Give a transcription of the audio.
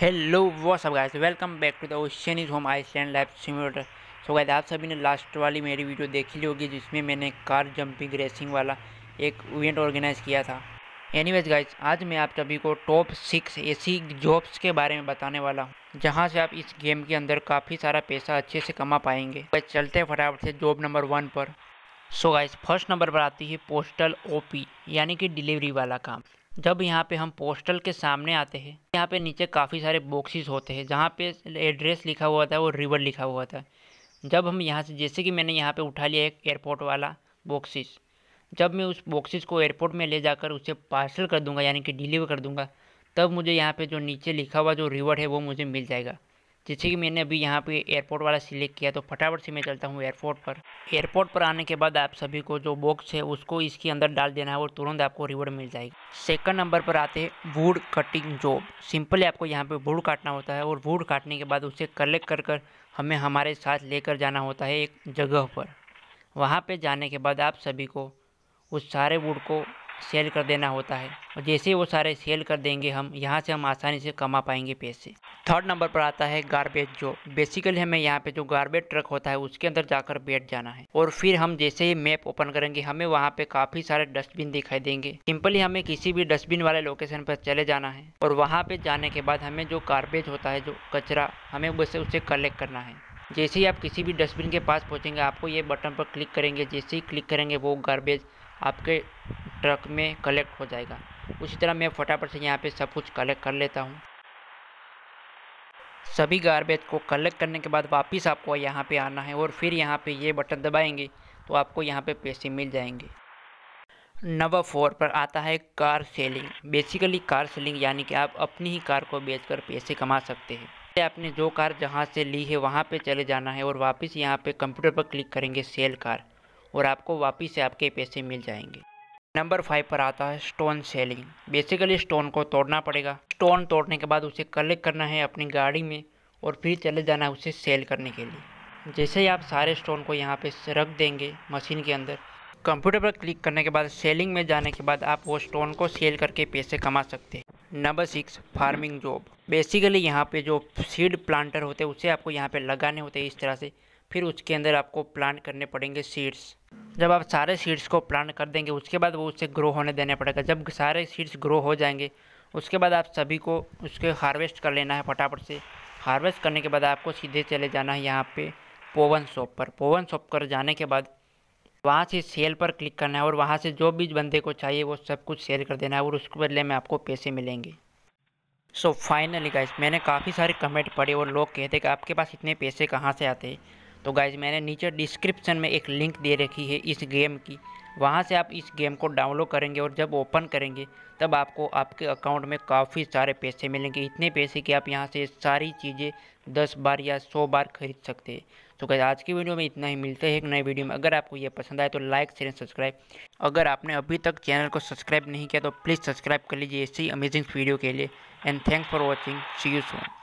hello वो up guys welcome back to the Ocean Is Home Island Life Simulator so guys आप सभी ने last वाली मेरी वीडियो देखी होगी जिसमें मैंने कार जंपिंग रेसिंग वाला एक इवेंट ऑर्गेनाइज किया था एनीवेज गाइस आज मैं आप सभी को टॉप सिक्स ऐसी जॉब्स के बारे में बताने वाला हूँ जहाँ से आप इस गेम के अंदर काफ़ी सारा पैसा अच्छे से कमा पाएंगे बस तो चलते फटाफट से जॉब नंबर वन पर सो गाइस फर्स्ट नंबर पर आती है पोस्टल ओपी यानी कि डिलीवरी वाला काम जब यहाँ पे हम पोस्टल के सामने आते हैं यहाँ पे नीचे काफ़ी सारे बॉक्सेस होते हैं जहाँ पे एड्रेस लिखा हुआ था वो रिवर लिखा हुआ था जब हम यहाँ से जैसे कि मैंने यहाँ पे उठा लिया एक एयरपोर्ट वाला बॉक्सेस जब मैं उस बॉक्सेस को एयरपोर्ट में ले जाकर उसे पार्सल कर दूँगा यानी कि डिलीवर कर दूँगा तब मुझे यहाँ पर जो नीचे लिखा हुआ जो रिवर है वो मुझे मिल जाएगा जैसे कि मैंने अभी यहाँ पे एयरपोर्ट वाला सिलेक्ट किया तो फटाफट से मैं चलता हूँ एयरपोर्ट पर एयरपोर्ट पर आने के बाद आप सभी को जो बॉक्स है उसको इसके अंदर डाल देना है और तुरंत आपको रिवॉर्ड मिल जाएगी सेकंड नंबर पर आते हैं वुड कटिंग जॉब सिंपली आपको यहाँ पे वुड काटना होता है और वुड काटने के बाद उसे कलेक्ट कर कर हमें हमारे साथ लेकर जाना होता है एक जगह पर वहाँ पर जाने के बाद आप सभी को उस सारे वुड को सेल कर देना होता है और जैसे वो सारे सेल कर देंगे हम यहाँ से हम आसानी से कमा पाएंगे पैसे थर्ड नंबर पर आता है गार्बेज जो बेसिकली हमें यहाँ पे जो गार्बेज ट्रक होता है उसके अंदर जाकर बैठ जाना है और फिर हम जैसे ही मैप ओपन करेंगे हमें वहाँ पे काफ़ी सारे डस्टबिन दिखाई देंगे सिंपली हमें किसी भी डस्टबिन वाले लोकेशन पर चले जाना है और वहाँ पे जाने के बाद हमें जो गार्बेज होता है जो कचरा हमें उसे उसे कलेक्ट करना है जैसे ही आप किसी भी डस्टबिन के पास पहुँचेंगे आपको ये बटन पर क्लिक करेंगे जैसे ही क्लिक करेंगे वो गार्बेज आपके ट्रक में कलेक्ट हो जाएगा उसी तरह मैं फटाफट से यहाँ पे सब कुछ कलेक्ट कर लेता हूँ सभी गारबेज को कलेक्ट करने के बाद वापस आपको यहाँ पे आना है और फिर यहाँ पे ये बटन दबाएंगे तो आपको यहाँ पे पैसे मिल जाएंगे नंबर फोर पर आता है car selling basically car selling यानी कि आप अपनी ही कार को बेच पैसे कमा सकते हैं आपने जो कार जहाँ से ली है वहाँ पे चले जाना है और वापस यहाँ पे कंप्यूटर पर क्लिक करेंगे सेल कार और आपको वापस से आपके पैसे मिल जाएंगे नंबर फाइव पर आता है स्टोन सेलिंग बेसिकली स्टोन को तोड़ना पड़ेगा स्टोन तोड़ने के बाद उसे कलेक्ट करना है अपनी गाड़ी में और फिर चले जाना है उसे सेल करने के लिए जैसे ही आप सारे स्टोन को यहाँ पे रख देंगे मशीन के अंदर कंप्यूटर पर क्लिक करने के बाद सेलिंग में जाने के बाद आप वो स्टोन को सेल करके पैसे कमा सकते हैं number six farming job basically यहाँ पे जो सीड प्लांटर होते हैं उसे आपको यहाँ पे लगाने होते हैं इस तरह से फिर उसके अंदर आपको प्लांट करने पड़ेंगे सीड्स जब आप सारे सीड्स को प्लांट कर देंगे उसके बाद वो उससे ग्रो होने देने पड़ेगा जब सारे सीड्स ग्रो हो जाएंगे उसके बाद आप सभी को उसके हार्वेस्ट कर लेना है फटाफट से हार्वेस्ट करने के बाद आपको सीधे चले जाना है यहाँ पे पोवन शॉप पर पोवन शॉप पर जाने के बाद वहाँ से सेल पर क्लिक करना है और वहाँ से जो भी बंदे को चाहिए वो सब कुछ सेल कर देना है और उसके बदले में आपको पैसे मिलेंगे सो फाइनली गाइस मैंने काफ़ी सारे कमेंट पढ़े और लोग कहते कि आपके पास इतने पैसे कहाँ से आते हैं तो गाइज मैंने नीचे डिस्क्रिप्शन में एक लिंक दे रखी है इस गेम की वहाँ से आप इस गेम को डाउनलोड करेंगे और जब ओपन करेंगे तब आपको आपके अकाउंट में काफ़ी सारे पैसे मिलेंगे इतने पैसे कि आप यहाँ से सारी चीज़ें दस बार या सौ बार खरीद सकते हैं तो गाइज़ आज की वीडियो में इतना ही मिलते हैं एक नए वीडियो में अगर आपको यह पसंद आए तो लाइक शेयर सब्सक्राइब अगर आपने अभी तक चैनल को सब्सक्राइब नहीं किया तो प्लीज़ सब्सक्राइब कर लीजिए ऐसी अमेजिंग वीडियो के लिए and thanks for watching see you Son